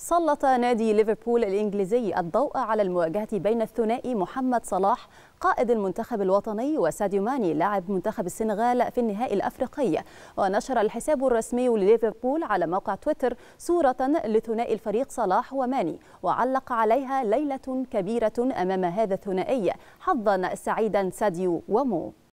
سلط نادي ليفربول الإنجليزي الضوء على المواجهة بين الثنائي محمد صلاح قائد المنتخب الوطني وساديو ماني لاعب منتخب السنغال في النهائي الأفريقي ونشر الحساب الرسمي لليفربول على موقع تويتر صورة لثنائي الفريق صلاح وماني وعلق عليها ليلة كبيرة أمام هذا الثنائي حظا سعيدا ساديو ومو